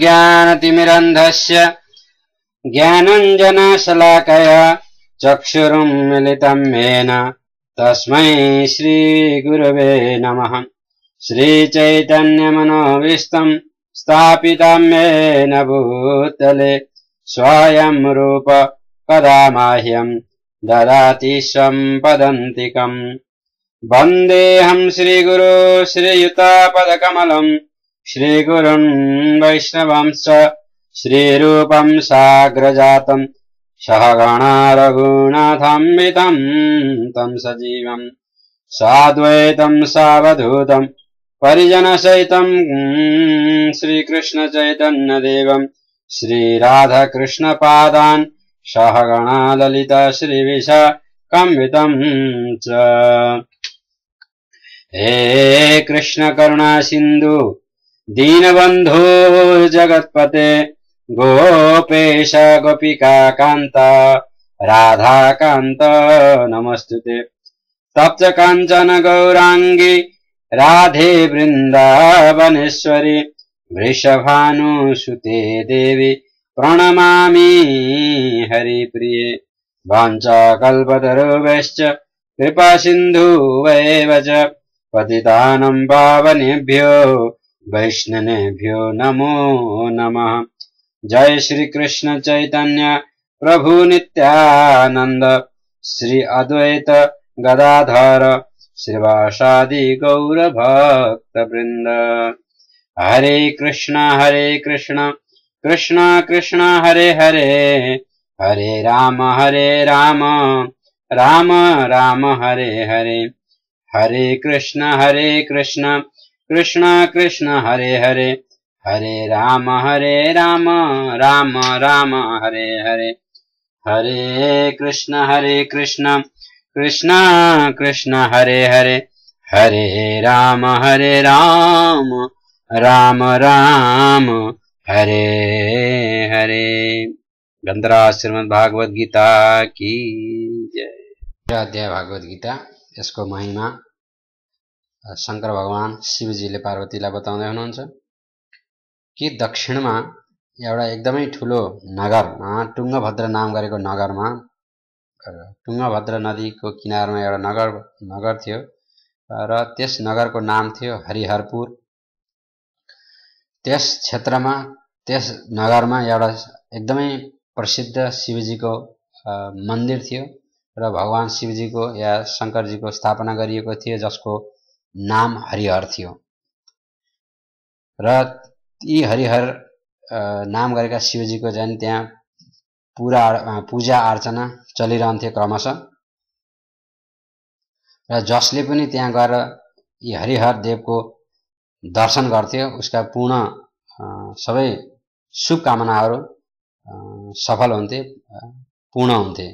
ज्ञानतिमिरन्धस्य ज्ञानञ्जनशलाकया चक्षुरुम् मिलितम् येन तस्मै श्रीगुरवे नमः श्रीचैतन्यमनोविष्टम् येन भूतले स्वयम् रूप कदा माह्यम् ददाति सम्पदन्तिकम् वन्देऽहम् श्रीगुरु श्रीयुतापदकमलम् श्रीगुरुम् वैष्णवांश्च श्रीरूपम् साग्रजातम् सहगणारगुणधम्मितम् तम् सजीवम् साद्वैतम् सावधूतम् परिजनसहितम् श्रीकृष्णचैतन्यदेवम् श्रीराधकृष्णपादान् कम्बितम् च हे कृष्णकरुणासिन्धु दीनबन्धो जगत्पते गोपेश गोपिका कान्ता राधाकान्त नमस्तु ते तप्च्चाञ्चन गौराङ्गी राधे वृन्दावनेश्वरि वृषभानुसुते देवि प्रणमामि हरिप्रिये भाञ्चा कल्पदरूपैश्च कृपासिन्धूव एव च पतितानम् पावनेभ्यो वैष्णवेभ्यो नमो नमः जय श्रीकृष्ण चैतन्य प्रभु प्रभुनित्यानन्द श्री अद्वैत गदाधर श्रीवासादि गौरभक्तवृन्द हरे कृष्ण हरे कृष्ण कृष्ण कृष्ण हरे हरे हरे राम हरे राम राम राम हरे हरे हरे कृष्ण हरे कृष्ण कृष्ण कृष्ण हरे हरे हरे राम हरे राम राम राम हरे हरे हरे कृष्ण हरे कृष्ण कृष्ण कृष्ण हरे हरे हरे राम हरे राम राम राम हरे हरे गंधरा श्रीमद भागवत गीता की जय अध्याय भागवत गीता इसको महिमा शङ्कर भगवान् शिवजीले पार्वतीलाई बताउँदै हुनुहुन्छ कि दक्षिणमा एउटा एकदमै ठुलो नगरमा टुङ्गभद्र नाम गरेको नगरमा टुङ्गभद्र नदीको किनारमा एउटा नगर नगर थियो र त्यस नगरको नाम थियो हरिहरपुर त्यस क्षेत्रमा त्यस नगरमा एउटा एकदमै प्रसिद्ध शिवजीको मन्दिर थियो र भगवान् शिवजीको या शङ्करजीको स्थापना गरिएको थियो जसको नाम हरिहर थियो र यी हरिहर नाम गरेका शिवजीको झन् त्यहाँ पुरा पूजा अर्चना चलिरहन्थ्यो क्रमशः र जसले पनि त्यहाँ गएर यी हरिहर देवको दर्शन गर्थ्यो उसका पूर्ण सबै शुभकामनाहरू सफल हुन्थे पूर्ण हुन्थे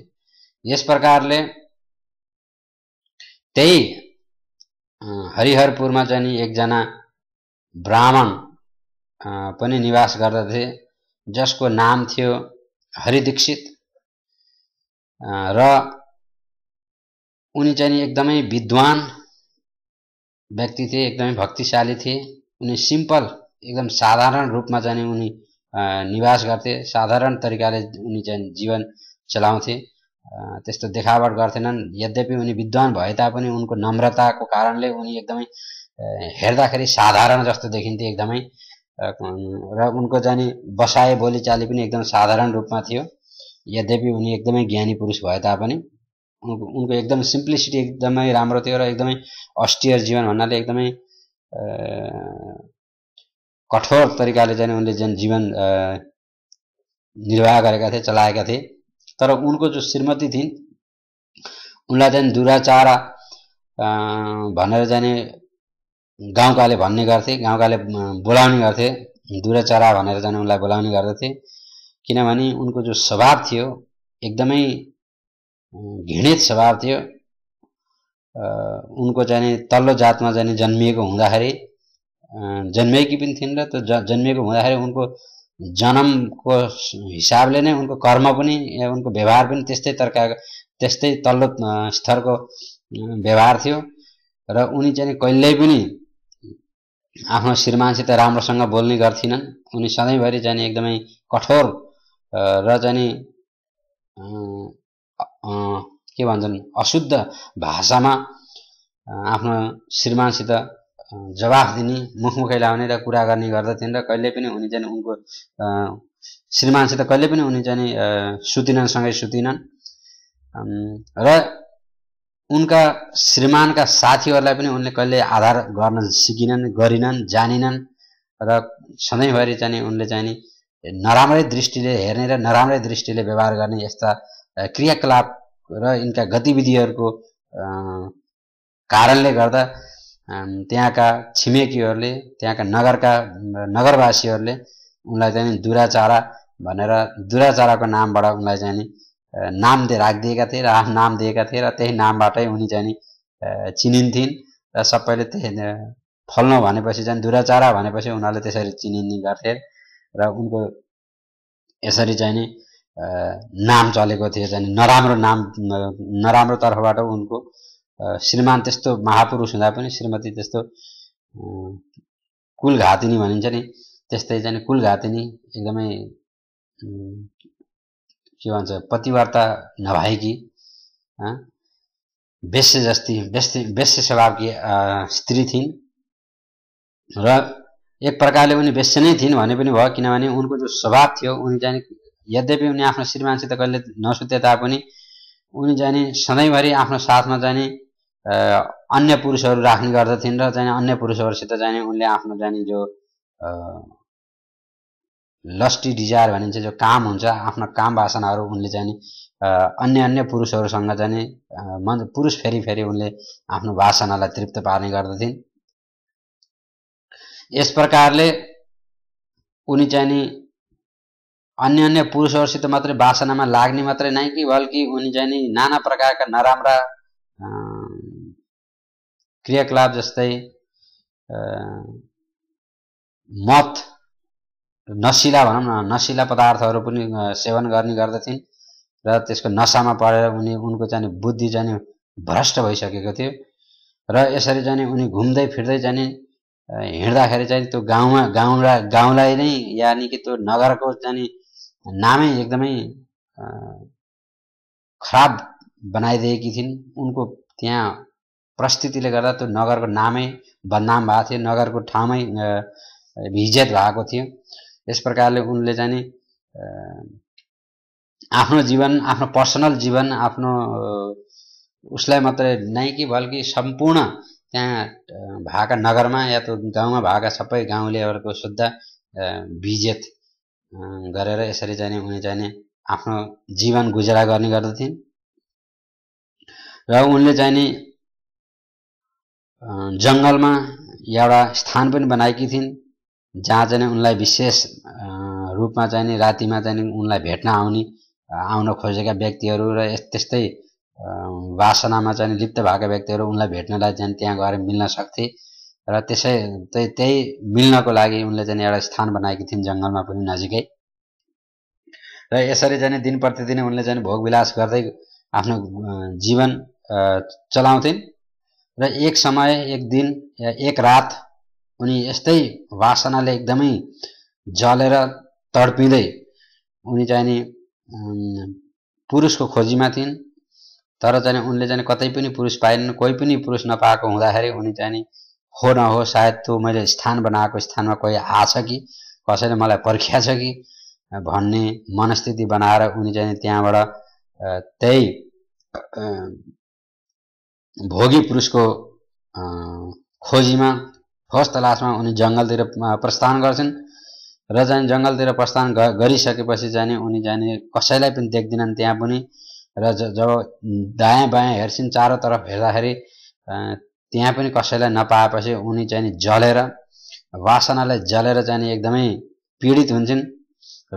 यस प्रकारले त्यही हरिहरपुरमा चाहिँ नि एकजना ब्राह्मण पनि निवास गर्दथे जसको नाम थियो हरिदीक्षित र उनी चाहिँ एकदमै विद्वान व्यक्ति थिए एकदमै भक्तिशाली थिए उनी सिम्पल एकदम साधारण रूपमा चाहिँ उनी निवास गर्थे साधारण तरिकाले उनी चाहिँ जीवन चलाउँथे त्यस्तो देखावट गर्थेनन् यद्यपि उनी विद्वान भए तापनि उनको नम्रताको कारणले उनी एकदमै हेर्दाखेरि साधारण जस्तो देखिन्थे एकदमै र उनको जाने बसाए बोलीचाली पनि एकदम साधारण रूपमा थियो यद्यपि उनी एकदमै ज्ञानी पुरुष भए तापनि उनको उनको एकदम सिम्प्लिसिटी एकदमै राम्रो थियो र एकदमै अस्टियर जीवन भन्नाले एकदमै कठोर तरिकाले जाने उनले जन जीवन निर्वाह गरेका थिए चलाएका थिए तर उनको जो श्रीमती थिइन् उनलाई चाहिँ दुराचारा भनेर जाने गाउँकाले भन्ने गर्थे गाउँकाले बोलाउने गर्थे दुराचारा भनेर जाने उनलाई बोलाउने गर्दथे किनभने उनको जो स्वभाव थियो एकदमै घृणित स्वभाव थियो उनको जाने तल्लो जातमा जाने जन्मिएको हुँदाखेरि जन्मेकी पनि थिइन् र त जन्मिएको हुँदाखेरि उनको जन्मको हिसाबले नै उनको कर्म पनि उनको व्यवहार पनि त्यस्तै तर्का त्यस्तै तल्लो स्तरको व्यवहार थियो र उनी चाहिँ कहिल्यै पनि आफ्नो श्रीमानसित राम्रोसँग बोल्ने गर्थिनन् उनी सधैँभरि चाहिँ एकदमै कठोर र चाहिँ के भन्छन् अशुद्ध भाषामा आफ्नो श्रीमानसित जवाफ दिने मुखमुखै लाउने र कुरा गर्ने गर्दथेन र कहिले पनि उनी चाहिँ उनको श्रीमानसित कहिले पनि उनी चाहिँ सुतिनन् सँगै सुतिनन् र उनका श्रीमानका साथीहरूलाई पनि उनले कहिले आधार गर्न सिकिनन् गरिनन् जानिनन् र सधैँभरि चाहिँ उनले चाहिँ नराम्रै दृष्टिले हेर्ने र नराम्रै दृष्टिले व्यवहार गर्ने यस्ता क्रियाकलाप र यिनका गतिविधिहरूको कारणले गर्दा त्यहाँका छिमेकीहरूले त्यहाँका नगरका नगरवासीहरूले उनलाई चाहिँ दुराचारा भनेर दुराचाराको नामबाट उनलाई चाहिँ नाम दिए राखिदिएका थिए र आफ्नो नाम दिएका थिए र त्यही नामबाटै उनी चाहिँ चिनिन्थिन् र सबैले त्यही फल्नु भनेपछि चाहिँ दुराचारा भनेपछि उनीहरूले त्यसरी चिनिने गर्थे र उनको यसरी चाहिँ नि नाम चलेको थियो चाहिँ नराम्रो नाम नराम्रो तर्फबाट उनको श्रीमान त्यस्तो महापुरुष हुँदा पनि श्रीमती त्यस्तो कुलघातिनी भनिन्छ नि त्यस्तै चाहिँ कुलघातिनी एकदमै के भन्छ पतिवार्ता नभएकी बेस्य जस्ती बेस्य बेस्य स्वभावकी स्त्री थिइन् र एक प्रकारले उनी बेस्य नै थिइन् भने पनि भयो किनभने उनको जो स्वभाव थियो उनी जाने यद्यपि उनी आफ्नो श्रीमानसित कहिले नसुते तापनि उनी जाने सधैँभरि आफ्नो साथमा जाने अन्य पुरुषहरू राख्ने गर्दथिन् र चाहिँ अन्य पुरुषहरूसित चाहिँ उनले आफ्नो चाहिँ जो लस्टी डिजायर भनिन्छ जो काम हुन्छ आफ्नो काम वासनाहरू उनले चाहिँ अन्य अन्य पुरुषहरूसँग चाहिँ मन पुरुष फेरि फेरि उनले आफ्नो वासनालाई तृप्त पार्ने गर्दथिन् यस प्रकारले उनी चाहिँ नि अन्य अन्य पुरुषहरूसित मात्रै वासनामा लाग्ने मात्रै नै कि बल्कि उनी चाहिँ नि नाना प्रकारका नराम्रा क्रियाकलाप जस्तै मत नसिला भनौँ न नसिला पदार्थहरू पनि सेवन गर्ने गर्दथिन् र त्यसको नसामा परेर उनी उनको जाने बुद्धि जाने भ्रष्ट भइसकेको थियो र यसरी जाने उनी घुम्दै फिर्दै जाने हिँड्दाखेरि चाहिँ त्यो गाउँमा गाउँलाई गाउँलाई नै यानि कि त्यो नगरको जाने नामै एकदमै खराब बनाइदिएकी थिइन् उनको त्यहाँ परिस्थितिले गर्दा त्यो नगरको नामै बदनाम भएको थियो नगरको ठाउँमै हिज्जत भएको थियो यस प्रकारले उनले जाने आफ्नो जीवन आफ्नो पर्सनल जीवन आफ्नो उसलाई मात्रै नै कि बल्कि सम्पूर्ण त्यहाँ भएका नगरमा या त गाउँमा भएका सबै गाउँलेहरूको शुद्ध विजेत गरेर यसरी चाहिँ उनी चाहिँ आफ्नो जीवन गुजारा गर्ने गर्दथिन् र उनले चाहिँ नि जङ्गलमा एउटा स्थान पनि बनाएकी थिइन् जहाँ चाहिँ उनलाई विशेष रूपमा चाहिँ नि रातिमा चाहिँ उनलाई भेट्न आउने आउन खोजेका व्यक्तिहरू र त्यस्तै वासनामा चाहिँ लिप्त भएका व्यक्तिहरू उनलाई भेट्नलाई चाहिँ त्यहाँ गएर मिल्न सक्थे र त्यसै त्यही त्यही मिल्नको लागि उनले चाहिँ एउटा स्थान बनाएकी थिइन् जङ्गलमा पनि नजिकै र यसरी चाहिँ दिन प्रतिदिन उनले चाहिँ भोगविलास गर्दै आफ्नो जीवन चलाउँथिन् र एक समय एक दिन या एक रात उनी यस्तै वासनाले एकदमै जलेर तडपिँदै उनी चाहिँ नि पुरुषको खोजीमा थिइन् तर चाहिँ उनले चाहिँ कतै पनि पुरुष पाएनन् कोही पनि पुरुष नपाएको हुँदाखेरि उनी चाहिँ नि हो नहो सायद त्यो मैले स्थान बनाएको स्थानमा कोही आछ कि कसैले मलाई पर्ख्या छ कि भन्ने मनस्थिति बनाएर उनी चाहिँ त्यहाँबाट त्यही भोगी पुरुषको खोजीमा खोज तलासमा उनी जङ्गलतिर प्रस्थान गर्छन् र जाने जङ्गलतिर प्रस्थान गरिसकेपछि जाने उनी जाने कसैलाई पनि देख्दैनन् त्यहाँ पनि र जब दायाँ बायाँ हेर्छन् चारोतर्फ हेर्दाखेरि त्यहाँ पनि कसैलाई नपाएपछि उनी चाहिँ जलेर वासनालाई जलेर चाहिँ एकदमै पीडित हुन्छन्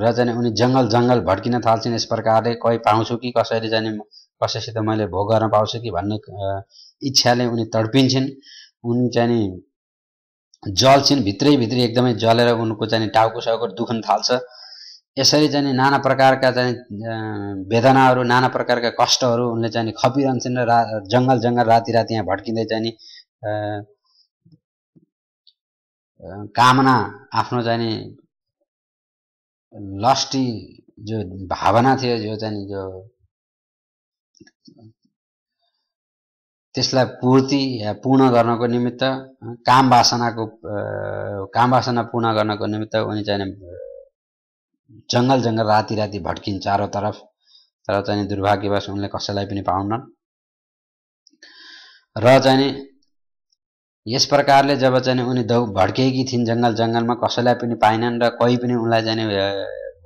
र चाहिँ उनी जङ्गल जङ्गल भड्किन थाल्छन् यस प्रकारले कोही पाउँछु कि कसैले जाने कसैसित मैले भोग गर्न पाउँछु कि भन्ने इच्छाले उनी तडपिन्छन् उनी चाहिँ नि जल्छिन् भित्रैभित्रै एकदमै जलेर उनको चाहिँ टाउको साउको दुख्न थाल्छ यसरी चाहिँ नाना प्रकारका चाहिँ वेदनाहरू नाना प्रकारका कष्टहरू उनले चाहिँ खपिरहन्छन् र रा जङ्गल जङ्गल राति राति यहाँ भट्किँदै चाहिँ नि कामना आफ्नो चाहिँ नि लस्टी जो भावना थियो जो चाहिँ जो त्यसलाई पूर्ति या पूर्ण गर्नको निमित्त काम वासनाको काम वासना पूर्ण गर्नको निमित्त उनी चाहिँ जङ्गल जङ्गल राति राति भट्किन् चारो तरफ तर चाहिँ दुर्भाग्यवश उनले कसैलाई पनि पाउनन् र चाहिँ यस प्रकारले जब चाहिँ उनी दौ भड्किएकी थिइन् जङ्गल जङ्गलमा कसैलाई पनि पाइनन् र कोही पनि उनलाई चाहिँ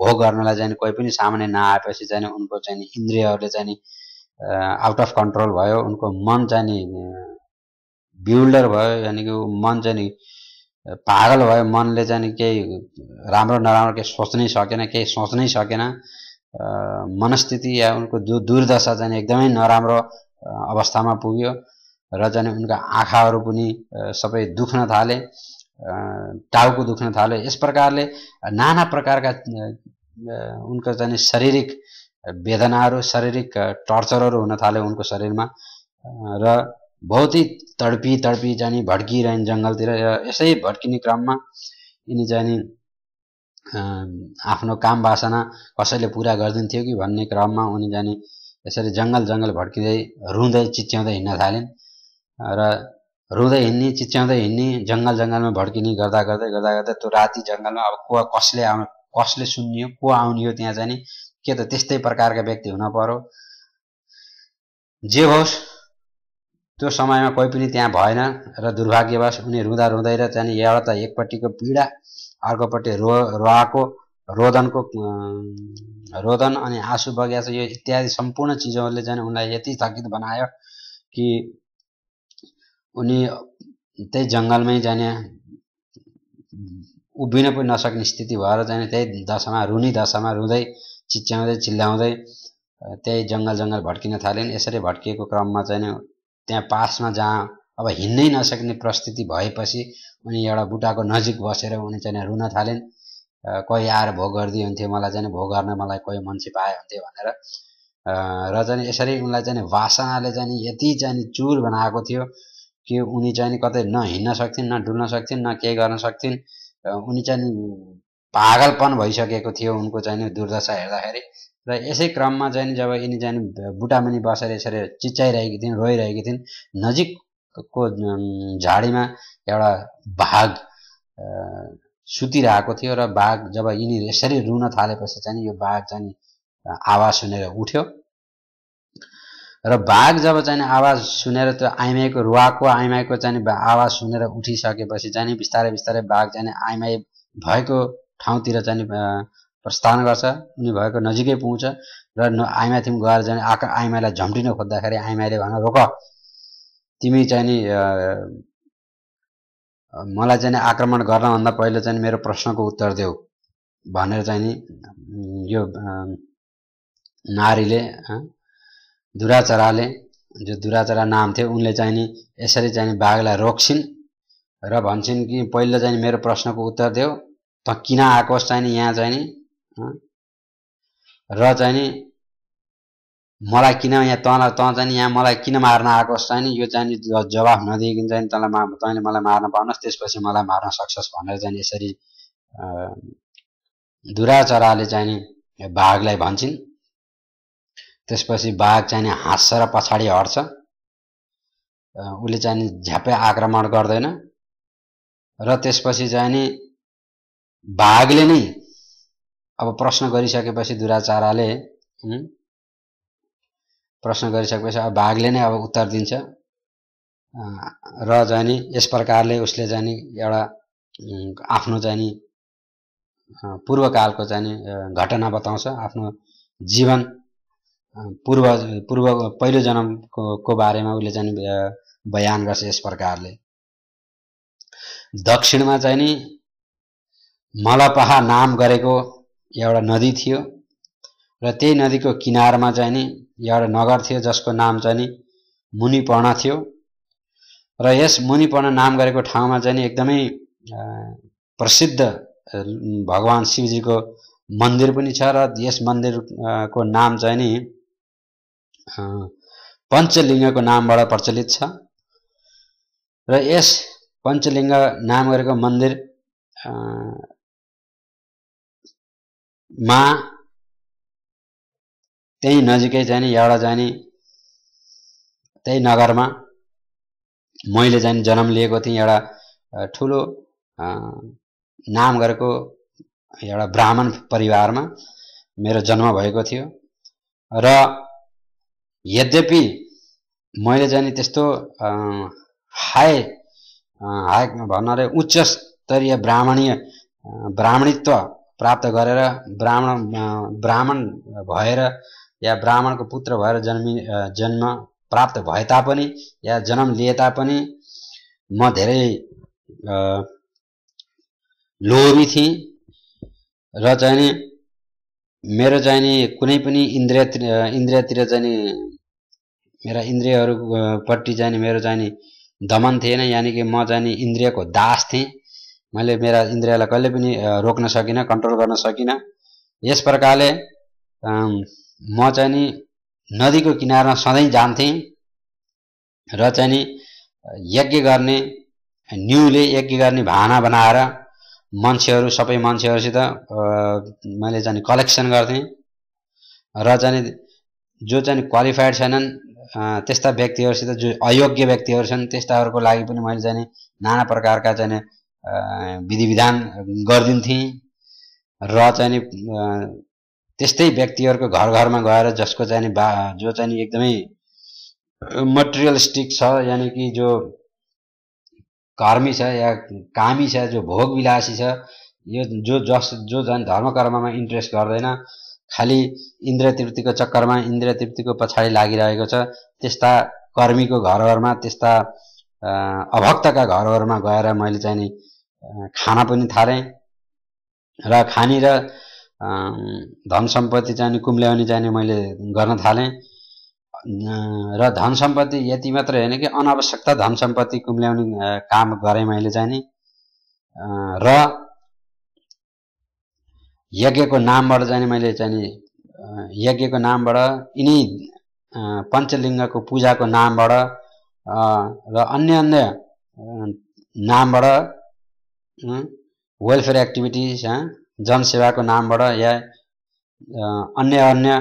भोग गर्नलाई चाहिँ कोही पनि सामान्य नआएपछि चाहिँ उनको चाहिँ इन्द्रियहरूले चाहिँ आउट अफ कन्ट्रोल भयो उनको मन चाहिँ नि बिउल्डर भयो यानि कि ऊ मन चाहिँ नि पागल भयो मनले चाहिँ नि केही राम्रो नराम्रो केही सोच्नै सकेन केही सोच्नै सकेन मनस्थिति या उनको दु दुर्दशा चाहिँ एकदमै नराम्रो अवस्थामा पुग्यो र चाहिँ उनका आँखाहरू पनि सबै दुख्न थाले टाउको दुख्न थाले यस प्रकारले नाना प्रकारका उनको चाहिँ शारीरिक वेदनाहरू शारीरिक टर्चरहरू हुन थाल्यो उनको शरीरमा र भौतिक तडपी तडपी जाने भड्किरहन् जङ्गलतिर र यसै भड्किने क्रममा यिनी जाने आफ्नो काम बासना कसैले पुरा गरिदिन्थ्यो कि भन्ने क्रममा उनी जाने यसरी जङ्गल जङ्गल भड्किँदै रुँदै चिच्याउँदै हिँड्न थालिन् र रुँदै हिँड्ने चिच्याउँदै हिँड्ने जङ्गल जङ्गलमा भड्किने गर्दा गर्दै गर्दा गर्दै त्यो राति जङ्गलमा अब को कसले आउ कसले सुन्ने को आउने हो त्यहाँ जाने के त त्यस्तै प्रकारका व्यक्ति हुन पऱ्यो जे होस् त्यो समयमा कोही पनि त्यहाँ भएन र दुर्भाग्यवश उनी रुँदा रुँदै र त्यहाँदेखि एउटा त एकपट्टिको पीडा अर्कोपट्टि रो रुवाको रोदनको रोदन अनि आँसु बगिया यो इत्यादि सम्पूर्ण चिजहरूले झन् उनलाई यति थकित बनायो कि उनी त्यही जङ्गलमै जाने उभिन पनि नसक्ने स्थिति भएर जाने त्यही दशामा रुनी दशामा रुँदै चिच्याउँदै चिल्लाउँदै त्यही जङ्गल जङ्गल भड्किन थालिन् यसरी भट्किएको क्रममा चाहिँ त्यहाँ पासमा जहाँ अब हिँड्नै नसक्ने परिस्थिति भएपछि उनी एउटा बुटाको नजिक बसेर उनी चाहिँ रुन थालेन् कोही आएर भोग गरिदिए हुन्थ्यो मलाई चाहिँ भोग गर्न मलाई कोही मान्छे पाए हुन्थ्यो भनेर र चाहिँ यसरी उनलाई चाहिँ वासनाले चाहिँ यति चाहिँ चुर बनाएको थियो कि उनी चाहिँ कतै न हिँड्न सक्थिन् न डुल्न सक्थिन् न केही गर्न सक्थिन् उनी चाहिँ पागलपन भइसकेको थियो उनको चाहिँ दुर्दशा हेर्दाखेरि र यसै क्रममा चाहिँ जब यिनी चाहिँ बुटामुनि बसेर यसरी चिच्याइरहेकी थिइन् रोइरहेकी थिइन् नजिकको झाडीमा एउटा बाघ सुतिरहेको थियो र बाघ जब यिनीहरू यसरी रुन थालेपछि चाहिँ यो बाघ चाहिँ आवाज सुनेर उठ्यो र बाघ जब चाहिँ आवाज सुनेर त्यो आइमाईको रुवाको आइमाईको चाहिँ आवाज सुनेर उठिसकेपछि चाहिँ बिस्तारै बिस्तारै बाघ चाहिँ आइमाई भएको ठाउँतिर जाने प्रस्थान गर्छ उनी भएको नजिकै पुग्छ र आइमाथि गएर जाने आका आइमालाई झम्टिन खोज्दाखेरि आइमाले भन रोक तिमी चाहिँ नि मलाई चाहिँ आक्रमण गर्नभन्दा पहिले चाहिँ मेरो प्रश्नको उत्तर देऊ भनेर चाहिँ नि यो नारीले दुराचराले जो दुराचरा नाम थियो उनले चाहिँ नि यसरी चाहिँ बाघलाई रोक्छिन् र भन्छन् कि पहिलो चाहिँ मेरो प्रश्नको उत्तर देऊ त किन आएको चाहिँ नि यहाँ चाहिँ नि र चाहिँ नि मलाई किन यहाँ तँलाई तँ चाहिँ यहाँ मलाई किन मार्न आएको चाहिँ नि यो चाहिँ नि जवाफ नदिइकन चाहिँ तँलाई मा तैँले मलाई मार्न पाउनुहोस् त्यसपछि मलाई मार्न सक्छस् भनेर चाहिँ यसरी दुराचराले चाहिँ नि बाघलाई भन्छन् त्यसपछि बाघ चाहिँ हाँस्छ र पछाडि हट्छ उसले चाहिँ नि झ्यापै आक्रमण गर्दैन र त्यसपछि चाहिँ नि भागले नै अब प्रश्न गरिसकेपछि दुराचाराले प्रश्न गरिसकेपछि अब भागले नै अब उत्तर दिन्छ र जाने यस प्रकारले उसले जाने एउटा आफ्नो जाने पूर्वकालको जाने घटना बताउँछ आफ्नो जीवन पूर्व पूर्व पहिलो जन्मको को बारेमा उसले जाने बयान गर्छ यस प्रकारले दक्षिणमा चाहिँ नि मलापहा नाम गरेको एउटा नदी थियो र त्यही नदीको किनारमा चाहिँ नि एउटा नगर थियो जसको नाम चाहिँ नि मुनिपर्ण थियो र यस मुनिपर्ण नाम गरेको ठाउँमा चाहिँ नि एकदमै प्रसिद्ध भगवान् शिवजीको मन्दिर पनि छ र यस मन्दिरको नाम चाहिँ नि पञ्चलिङ्गको नामबाट प्रचलित छ र यस पञ्चलिङ्ग नाम गरेको मन्दिर मा त्यही नजिकै जाने एउटा जाने त्यही नगरमा मैले जाने जन्म लिएको थिएँ एउटा ठुलो नाम गरेको एउटा ब्राह्मण परिवारमा मेरो जन्म भएको थियो र यद्यपि मैले जाने त्यस्तो हाई हाई भन्नाले उच्च स्तरीय ब्राह्मणीय ब्राह्मणित्व प्राप्त गरेर ब्राह्मण ब्राह्मण भएर या ब्राह्मणको पुत्र भएर जन्मि जन्म प्राप्त भए तापनि या जन्म लिए तापनि म धेरै लोभी थिएँ र चाहिँ नि मेरो चाहिँ नि कुनै पनि इन्द्रिय इन्द्रियतिर चाहिँ नि मेरा इन्द्रियहरूपट्टि चाहिँ नि मेरो चाहिँ नि दमन थिएन यानि कि म चाहिँ नि इन्द्रियको दास थिएँ मैले मेरा इन्द्रियलाई कहिले पनि रोक्न सकिनँ कन्ट्रोल गर्न सकिनँ यस प्रकारले म चाहिँ नि नदीको किनारमा सधैँ जान्थेँ र चाहिँ नि यज्ञ गर्ने न्युले यज्ञ गर्ने भाना बनाएर मान्छेहरू सबै मान्छेहरूसित मैले चाहिँ कलेक्सन गर्थेँ र चाहिँ जो चाहिँ क्वालिफाइड छैनन् त्यस्ता व्यक्तिहरूसित जो अयोग्य व्यक्तिहरू छन् त्यस्ताहरूको लागि पनि मैले चाहिँ नाना प्रकारका चाहिँ विधि विधान गरिदिन्थे र चाहिँ त्यस्तै व्यक्तिहरूको घर घरमा गएर जसको चाहिँ बा जो चाहिँ एकदमै मटेरियलिस्टिक छ यानि कि जो कर्मी छ या कामी छ जो भोग विलासी छ यो जो जस जो झन् धर्म कर्ममा इन्ट्रेस्ट गर्दैन खालि इन्द्र तृप्तिको चक्करमा इन्द्र तृप्तिको पछाडि लागिरहेको छ त्यस्ता कर्मीको घरमा त्यस्ता अभक्तका घरहरूमा गएर मैले चाहिँ नि खान पनि थालेँ र खानी र धन सम्पत्ति जाने कुम्ल्याउने जाने मैले गर्न थालेँ र धन सम्पत्ति यति मात्र होइन कि अनावश्यकता धन सम्पत्ति कुम्ल्याउने काम गरेँ मैले नि र यज्ञको नामबाट चाहिँ मैले जाने यज्ञको नामबाट यिनै पञ्चलिङ्गको पूजाको नामबाट र अन्य अन्य नामबाट वेलफेयर एक्टिभिटिज जनसेवाको नामबाट या अन्य अन्य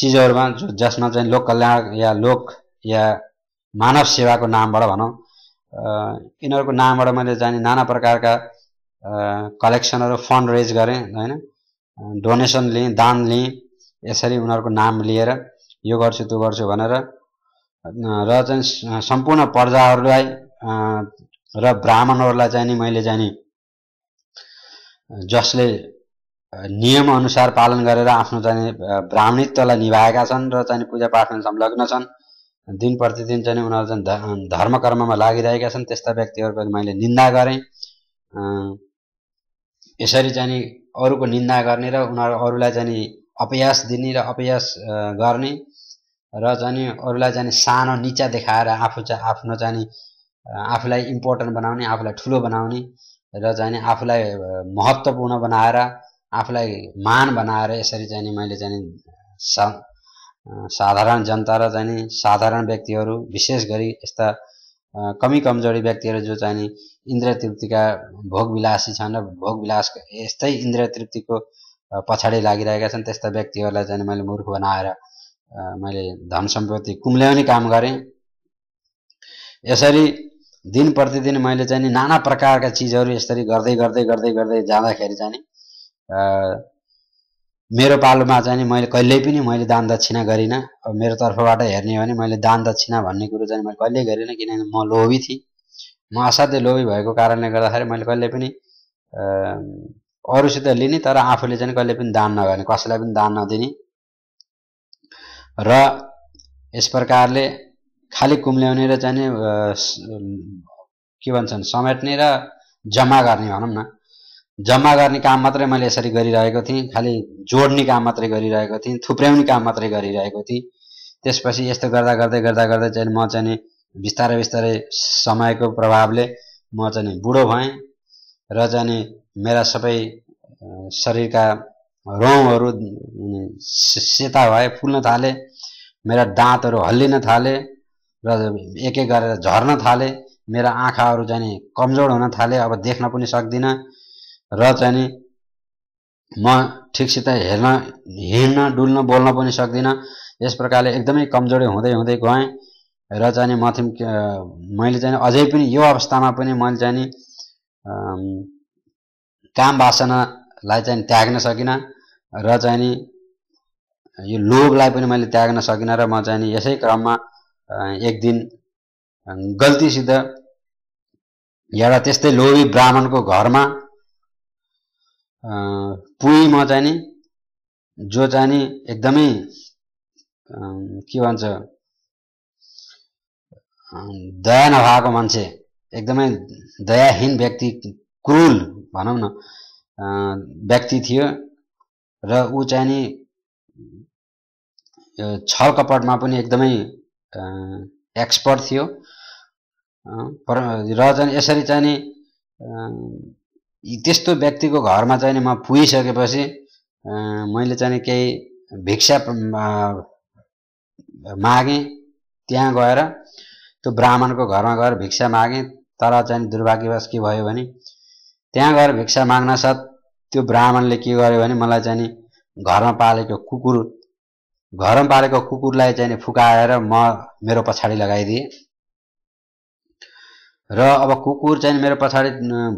चिजहरूमा जसमा चाहिँ लोक कल्याण या लोक या मानव सेवाको नामबाट भनौँ यिनीहरूको नामबाट मैले जाने नाना प्रकारका कलेक्सनहरू फन्ड रेज गरेँ होइन डोनेसन लिएँ दान लिएँ यसरी उनीहरूको नाम लिएर यो गर्छु त्यो गर्छु भनेर र चाहिँ सम्पूर्ण प्रजाहरूलाई र ब्राह्मणहरूलाई चाहिँ नि मैले चाहिँ नि जसले नियमअनुसार पालन गरेर आफ्नो चाहिँ ब्राह्मणित्वलाई निभाएका छन् र चाहिँ पूजापाठमा संलग्न छन् दिन प्रतिदिन चाहिँ उनीहरू चाहिँ धर्म कर्ममा लागिरहेका छन् त्यस्ता व्यक्तिहरूको मैले निन्दा गरेँ यसरी चाहिँ नि अरूको निन्दा गर्ने र उनीहरू अरूलाई चाहिँ नि अपयास दिने र अपयास गर्ने र चाहिँ अरूलाई चाहिँ सानो निचा देखाएर आफू चाहिँ आफ्नो चाहिँ आफूलाई इम्पोर्टेन्ट बनाउने आफूलाई ठुलो बनाउने र चाहिँ आफूलाई महत्त्वपूर्ण बनाएर आफूलाई मान बनाएर यसरी चाहिँ मैले चाहिँ सा साधारण जनता र चाहिँ साधारण व्यक्तिहरू विशेष गरी यस्ता कमी कमजोरी व्यक्तिहरू जो चाहिँ इन्द्रिय तृप्तिका भोगविलासी छन् र भोगविलास यस्तै इन्द्रिय तृप्तिको पछाडि लागिरहेका छन् त्यस्ता व्यक्तिहरूलाई चाहिँ मैले मूर्ख बनाएर मैले धन सम्पत्ति कुम्ल्याउने काम गरेँ यसरी दिन प्रतिदिन मैले चाहिँ नि नाना प्रकारका चिजहरू यसरी गर्दै गर्दै गर्दै गर्दै जाँदाखेरि चाहिँ नि मेरो पालोमा चाहिँ नि मैले कहिल्यै पनि मैले दान दक्षिणा गरिनँ अब मेरो तर्फबाट हेर्ने हो भने मैले दान दक्षिणा भन्ने कुरो चाहिँ मैले कहिल्यै गरिनँ किनभने म लोभी थिएँ म असाध्यै लोभी भएको कारणले गर्दाखेरि मैले कहिल्यै पनि अरूसित लिने तर आफूले चाहिँ कहिले पनि दान नगर्ने कसैलाई पनि दान नदिने र यस प्रकारले खाली कुम्ल्याउने र चाहिँ के भन्छन् समेट्ने र जम्मा गर्ने भनौँ न जम्मा गर्ने काम मात्रै मैले यसरी गरिरहेको थिएँ खालि जोड्ने काम मात्रै गरिरहेको थिएँ थुप्र्याउने काम मात्रै गरिरहेको थिएँ त्यसपछि यस्तो गर्दा गर्दै गर्दा गर्दै चाहिँ म चाहिँ बिस्तारै बिस्तारै समयको प्रभावले म चाहिँ बुढो भएँ र चाहिँ मेरा सबै शरीरका रौँहरू सेता भए फुल्न थाले मेरा दाँतहरू हल्लिन थाले र एक एक गरेर झर्न थाले मेरा आँखाहरू चाहिँ कमजोर हुन थाले अब देख्न पनि सक्दिनँ र चाहिँ नि म ठिकसित हेर्न हिँड्न डुल्न बोल्न पनि सक्दिनँ यस प्रकारले एकदमै कमजोरी हुँदै हुँदै गएँ र चाहिँ नि माथि मैले चाहिँ अझै पनि यो अवस्थामा पनि मैले चाहिँ नि काम बासनालाई चाहिँ त्याग्न सकिनँ र चाहिँ नि यो लोभलाई पनि मैले त्याग्न सकिनँ र म चाहिँ यसै क्रममा एक दिन गल्तीसित एउटा त्यस्तै लोभी ब्राह्मणको घरमा पुईमा चाहिँ नि जो चाहिँ नि एकदमै के भन्छ दया नभएको मान्छे एकदमै दयाहीन व्यक्ति क्रुल भनौँ न व्यक्ति थियो र ऊ चाहिँ नि छल कपटमा पनि एकदमै एक्सपर्ट थियो र चाहिँ यसरी चाहिँ नि त्यस्तो व्यक्तिको घरमा चाहिँ नि म पुगिसकेपछि मैले चाहिँ केही भिक्षा मागेँ त्यहाँ गएर त्यो ब्राह्मणको घरमा गएर भिक्षा मागेँ तर चाहिँ दुर्भाग्यवश के भयो भने त्यहाँ गएर भिक्षा माग्न साथ त्यो ब्राह्मणले के गर्यो भने मलाई चाहिँ घरमा पालेको कुकुर घरमा पालेको कुकुरलाई चाहिँ फुकाएर म मेरो पछाडि लगाइदिएँ र अब कुकुर चाहिँ मेरो पछाडि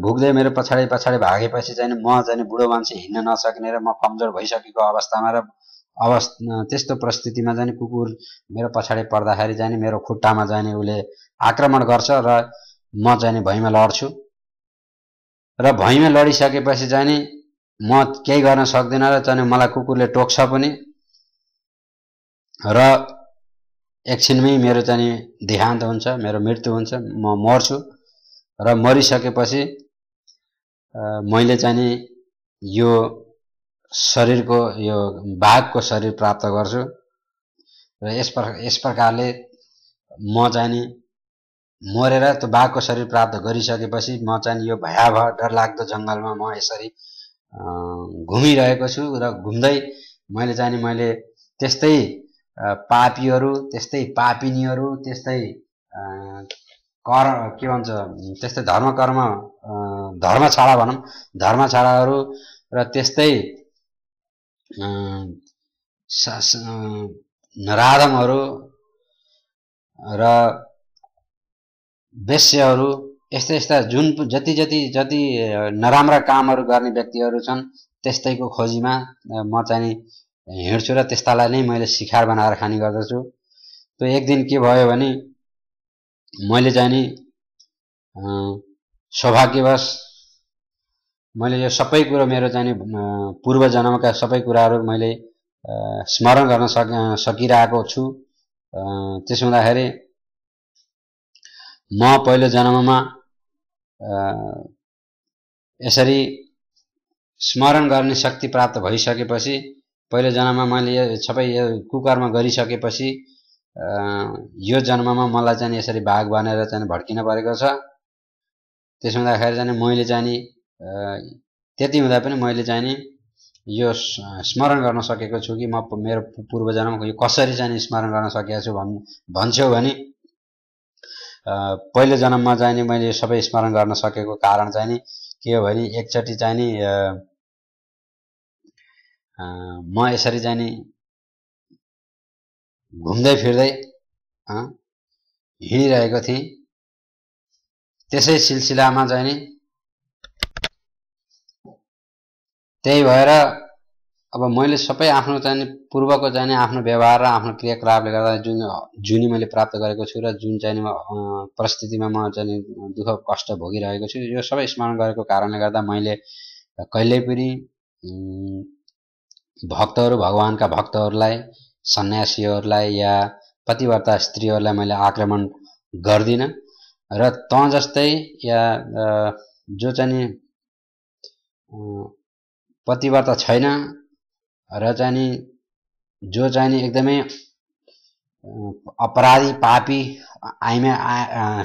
भुक्दै मेरो पछाडि पछाडि भागेपछि चाहिँ म चाहिँ बुढो मान्छे हिँड्न नसक्ने र म कमजोर भइसकेको अवस्थामा र अवस् त्यस्तो परिस्थितिमा जाने कुकुर मेरो पछाडि पर्दाखेरि जाने मेरो खुट्टामा जाने उसले आक्रमण गर्छ र म जाने भैँमा लड्छु र भैँमा लडिसकेपछि जाने म केही गर्न सक्दिनँ र चाहिँ मलाई कुकुरले टोक्छ पनि र एकछिनमै मेरो चाहिँ देहान्त हुन्छ मेरो मृत्यु हुन्छ म मर्छु र मरिसकेपछि मैले चाहिँ यो शरीरको यो बाघको शरीर प्राप्त गर्छु र यस प्र यस प्रकारले म चाहिँ नि मरेर त्यो बाघको शरीर प्राप्त गरिसकेपछि म चाहिँ यो भयावह डरलाग्दो जङ्गलमा म यसरी घुमिरहेको छु र घुम्दै मैले चाहिँ मैले त्यस्तै पापीहरू त्यस्तै पापिनीहरू त्यस्तै कर के भन्छ त्यस्तै धर्म कर्म धर्म छाडा भनौँ धर्म छाडाहरू र त्यस्तै राधमहरू र वेश्यहरू यस्ता यस्ता जुन जति जति जति नराम्रा कामहरू गर्ने व्यक्तिहरू छन् त्यस्तैको खोजीमा म चाहिँ हिँड्छु र त्यस्तालाई नै मैले सिखार बनाएर खाने गर्दछु त्यो एक दिन के भयो भने मैले चाहिँ नि सौभाग्यवश मैले यो सबै कुरो मेरो चाहिँ पूर्व जन्मका सबै कुराहरू मैले स्मरण गर्न सक सकिरहेको छु त्यसो हुँदाखेरि म पहिलो जन्ममा यसरी स्मरण गर्ने शक्ति प्राप्त भइसकेपछि पहिलो जन्ममा मैले यो सबै यो कुकर्म गरिसकेपछि यो जन्ममा मलाई चाहिँ यसरी भाग बनेर चाहिँ भड्किन परेको छ त्यसो हुँदाखेरि चाहिँ मैले चाहिँ नि त्यति हुँदा पनि मैले चाहिँ नि यो स्मरण गर्न सकेको छु कि म मेरो पूर्वजन्मको यो कसरी चाहिँ स्मरण गर्न सकेको छु भन् भन्छौ भने पहिलो जन्ममा चाहिँ नि मैले सबै स्मरण गर्न सकेको कारण चाहिँ नि के हो भने एकचोटि चाहिँ नि म यसरी जाने घुम्दै फिर्दै हिँडिरहेको थिएँ त्यसै सिलसिलामा जाने त्यही भएर अब मैले सबै आफ्नो चाहिँ पूर्वको चाहिँ आफ्नो व्यवहार र आफ्नो क्रियाकलापले गर्दा जुन जुनी मैले प्राप्त गरेको छु र जुन चाहिँ परिस्थितिमा म चाहिँ दुःख कष्ट भोगिरहेको छु यो सबै स्मरण गरेको कारणले गर्दा मैले कहिल्यै पनि भक्तहरू भगवान्का भक्तहरूलाई सन्यासीहरूलाई या पतिवर्ता स्त्रीहरूलाई मैले आक्रमण गर्दिनँ र त जस्तै या जो चाहिँ पतिवर्ता छैन र चाहिँ नि जो चाहिँ एकदमै अपराधी पापी आइमा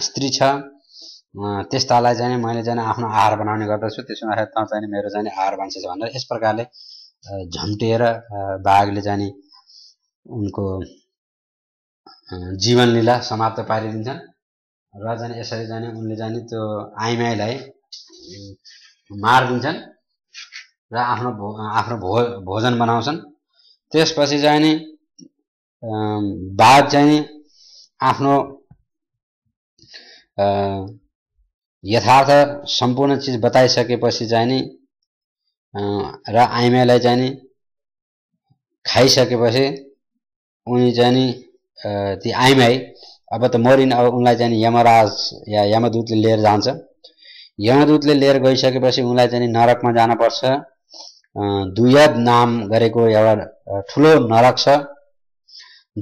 स्त्री छ त्यस्तालाई चाहिँ मैले चाहिँ आफ्नो आहार बनाउने गर्दछु त्यसो त चाहिँ मेरो चाहिँ आहार भन्छ भनेर यस प्रकारले झम्टिएर बाघले जाने उनको जीवनलीला समाप्त पारिदिन्छन् र जाने यसरी जाने उनले जाने त्यो आइमाईलाई मारिदिन्छन् र आफ्नो आफ्नो भो भोजन बनाउँछन् त्यसपछि जाने बाघ चाहिँ आफ्नो यथार्थ सम्पूर्ण चिज बताइसकेपछि चाहिँ नि र आइमाईलाई चाहिँ नि खाइसकेपछि उनी चाहिँ नि ती आइमाई अब त मरिन अब उनलाई चाहिँ यमराज या यमदूतले लिएर जान्छ यमदूतले लिएर गइसकेपछि उनलाई चाहिँ नरकमा जानुपर्छ दुयद नाम गरेको एउटा ठुलो नरक छ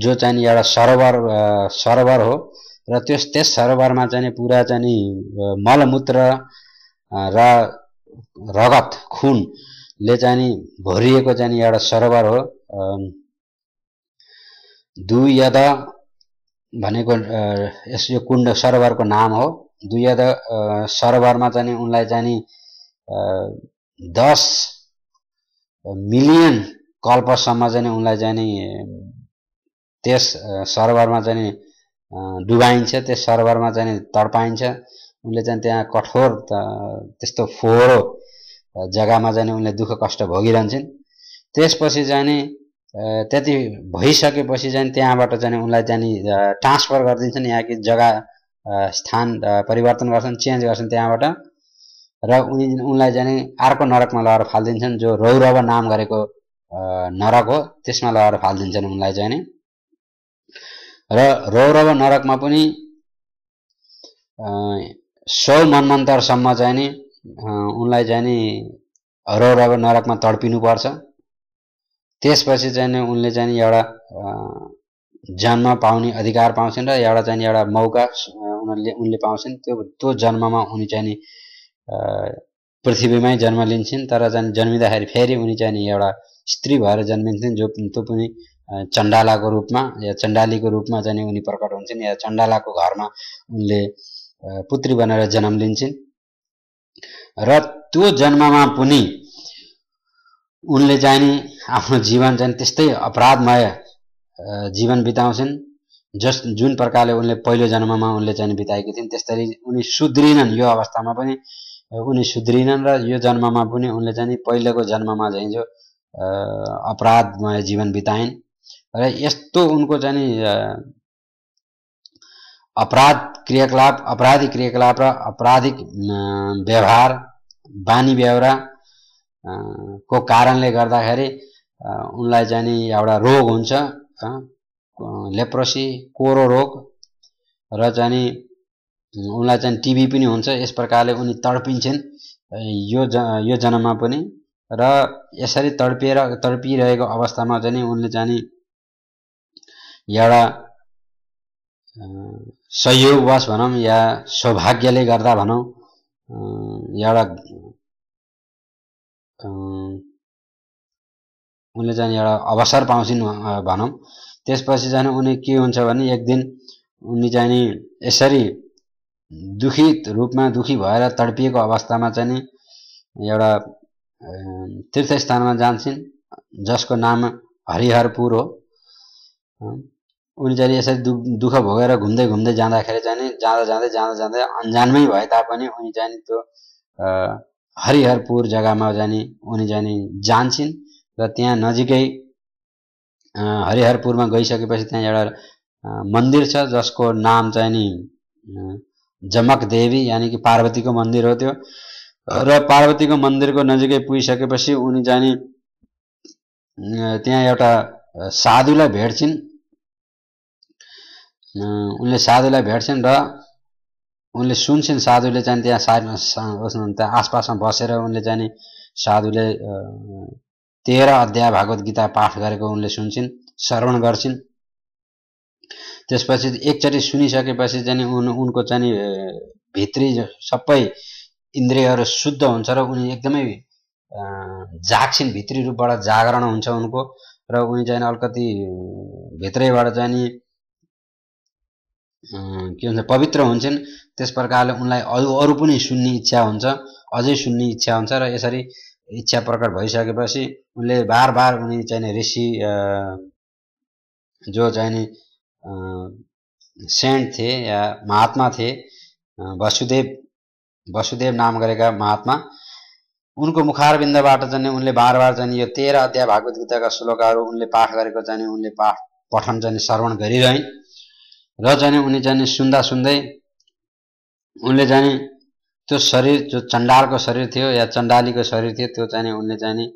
जो चाहिँ एउटा सरोवर सरोवर हो र त्यस त्यस सरोवरमा चाहिँ पुरा चाहिँ मलमूत्र र रगत खुनले चाहिँ नि भरिएको चाहिँ एउटा सरोवर हो दुयद भनेको यस यो कुण्ड सरोवरको नाम हो दुयद सरोवरमा चाहिँ नि उनलाई चाहिँ नि दस मिलियन कल्पसम्म चाहिँ उनलाई चाहिँ नि त्यस सरोवरमा चाहिँ डुबाइन्छ त्यस सरोवरमा चाहिँ तडपाइन्छ उनले चाहिँ त्यहाँ कठोर त्यस्तो फोहोरो जग्गामा जाने उनले दुःख कष्ट भोगिरहन्छन् त्यसपछि जाने त्यति भइसकेपछि जाने त्यहाँबाट जाने उनलाई जाने ट्रान्सफर गरिदिन्छन् यहाँ कि जग्गा स्थान परिवर्तन गर्छन् चेन्ज गर्छन् त्यहाँबाट र उनी उनलाई जाने अर्को नरकमा लगाएर फालिदिन्छन् जो रौरव नाम गरेको नरक हो त्यसमा लगेर फालिदिन्छन् उनलाई जाने र रौरव नरकमा पनि सौ मनमन्तरसम्म चाहिँ नि उनलाई चाहिँ नि र अब नरकमा पर्छ त्यसपछि चाहिँ नि उनले चाहिँ नि एउटा जन्म पाउने अधिकार पाउँछन् र एउटा चाहिँ एउटा मौका उनीहरूले उनले पाउँछन् त्यो त्यो जन्ममा उनी चाहिँ नि पृथ्वीमै जन्म लिन्छन् तर चाहिँ जन्मिँदाखेरि फेरि उनी चाहिँ नि एउटा स्त्री भएर जन्मिन्छन् जो त्यो पनि चण्डालाको रूपमा या चण्डालीको रूपमा चाहिँ उनी प्रकट हुन्छन् या चण्डालाको घरमा उनले पुत्री भनेर जन्म लिन्छन् र त्यो जन्ममा पनि उनले चाहिँ आफ्नो जीवन चाहिँ त्यस्तै अपराधमय जीवन बिताउँछन् जस जुन प्रकारले उनले पहिलो जन्ममा उनले चाहिँ बिताएकी थिइन् त्यस्तरी उनी सुध्रिनन् यो अवस्थामा पनि उनी सुध्रिनन् र यो जन्ममा पनि उनले चाहिँ पहिलेको जन्ममा चाहिँ जो अपराधमय जीवन बिताइन् र यस्तो उनको चाहिँ अपराध क्रियाकलाप अपराधिक क्रियाकलाप र अपराधिक व्यवहार बानी बेहोरा को कारणले गर्दाखेरि उनलाई जाने एउटा रोग हुन्छ लेप्रोसी कोरो रोग र जाने उनलाई चाहिँ टिबी पनि हुन्छ यस प्रकारले उनी तडपिन्छन् यो ज यो जन्ममा पनि र यसरी तडपिएर तडपिरहेको अवस्थामा चाहिँ उनले जाने एउटा सहयोगवास भनौँ या सौभाग्यले गर्दा भनौँ एउटा उनले चाहिँ एउटा अवसर पाउँछिन् भनौँ त्यसपछि चाहिँ उनी के हुन्छ भने एक दिन उनी चाहिँ यसरी दुखित रूपमा दुखी भएर तडपिएको अवस्थामा चाहिँ नि एउटा तीर्थस्थानमा जान्छन् जसको नाम हरिहरपुर हो उनी चाहिँ यसरी दु दुःख भोगेर घुम्दै घुम्दै जाँदाखेरि चाहिँ जाँदा जाँदै जाँदा जाँदै अन्जानमै भए तापनि उनी चाहिँ त्यो हरिहरपुर जग्गामा जाने उनी जाने जान्छन् र त्यहाँ नजिकै हरिहरपुरमा गइसकेपछि त्यहाँ एउटा मन्दिर छ जसको नाम चाहिँ नि जमक देवी यानि कि पार्वतीको मन्दिर हो त्यो र पार्वतीको मन्दिरको नजिकै पुगिसकेपछि उनी जाने त्यहाँ एउटा साधुलाई भेट्छिन् उनले साधुलाई भेट्छन् र उनले सुन्छन् साधुले चाहिँ त्यहाँ साइडमा त्यहाँ आसपासमा बसेर उनले चाहिँ साधुले तेह्र अध्याय भागवत गीता पाठ गरेको उनले सुन्छन् श्रवण गर्छिन् त्यसपछि एकचोटि सुनिसकेपछि चाहिँ उन उनको चाहिँ भित्री सबै इन्द्रियहरू शुद्ध हुन्छ र उनी एकदमै जाग्छिन् भित्री रूपबाट जागरण हुन्छ उनको र उनी चाहिँ अलिकति भित्रैबाट चाहिँ के भन्छ पवित्र हुन्छन् त्यस प्रकारले उनलाई अरू अरू पनि सुन्ने इच्छा हुन्छ अझै सुन्ने इच्छा हुन्छ र यसरी इच्छा प्रकट भइसकेपछि उनले बार बार उनी चाहिने ऋषि जो चाहिने सेन्ट थिए या महात्मा थिए वसुदेव वसुदेव नाम गरेका महात्मा उनको मुखारबिन्दबाट चाहिँ उनले बार बार चाहिँ यो तेह्र अध्याय भागवत गीताका श्लोकहरू उनले पाठ गरेको चाहिँ उनले पाठ पठन चाहिँ श्रवण गरिरहन् र जाने उनी जाने सुन्दा सुन्दै उनले जाने त्यो शरीर जो चण्डालको शरीर थियो या चण्डालीको शरीर थियो त्यो चाहिँ उनले जाने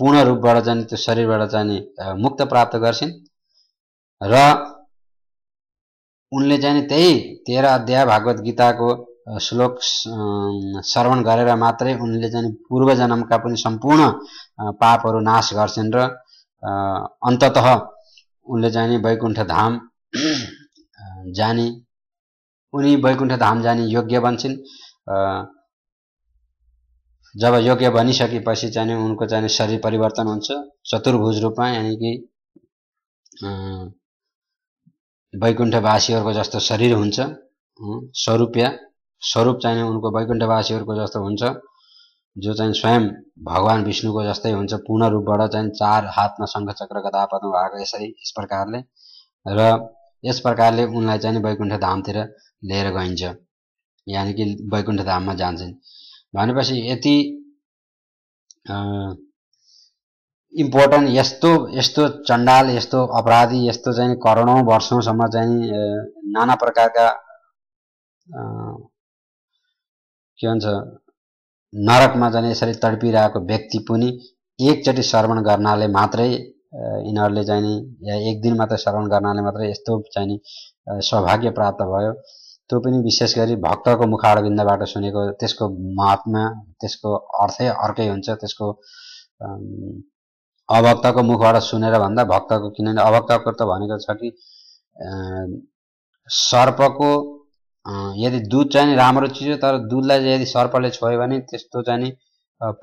पूर्ण रूपबाट जाने त्यो शरीरबाट जाने मुक्त प्राप्त गर्छिन् र उनले जाने त्यही तेह्र अध्याय भागवत गीताको श्लोक श्रवण गरेर मात्रै उनले जाने पूर्व जन्मका पनि सम्पूर्ण पापहरू नाश गर्छिन् र अन्तत उनले जाने वैकुण्ठ धाम जाने उनी वैकुण्ठ धाम जाने योग्य बन्छन् जब योग्य बनिसकेपछि चाहिँ उनको चाहिँ शरीर परिवर्तन हुन्छ चतुर्भुज रूपमा यानि कि वैकुण्ठवासीहरूको जस्तो शरीर हुन्छ स्वरूप या स्वरूप चाहिँ उनको वैकुण्ठवासीहरूको जस्तो हुन्छ जो चाहिँ स्वयं भगवान् विष्णुको जस्तै हुन्छ पूर्ण रूपबाट चाहिँ चार हातमा शङ्खचक्र चक्र गदा भएको यसरी यस प्रकारले र यस प्रकारले उनलाई चाहिँ वैकुण्ठ धामतिर लिएर गइन्छ यानि कि वैकुण्ठ धाममा जान्छन् भनेपछि यति इम्पोर्टेन्ट यस्तो यस्तो चण्डाल यस्तो अपराधी यस्तो चाहिँ करोडौँ वर्षौँसम्म चाहिँ नाना प्रकारका के भन्छ नरकमा जाने यसरी तडपिरहेको व्यक्ति पनि एकचोटि श्रवण गर्नाले मात्रै यिनीहरूले चाहिँ नि एक दिन मात्र श्रवण गर्नाले मात्रै यस्तो चाहिँ नि सौभाग्य प्राप्त भयो त्यो पनि विशेष गरी भक्तको मुखाडबिन्दबाट सुनेको त्यसको महात्मा त्यसको अर्थै अर्कै हुन्छ त्यसको अभक्तको मुखबाट सुनेर भन्दा भक्तको किनभने अभक्तको त भनेको छ कि सर्पको यदि दुध चाहिँ राम्रो चिज हो तर दुधलाई यदि सर्पले छोयो भने त्यस्तो चाहिँ नि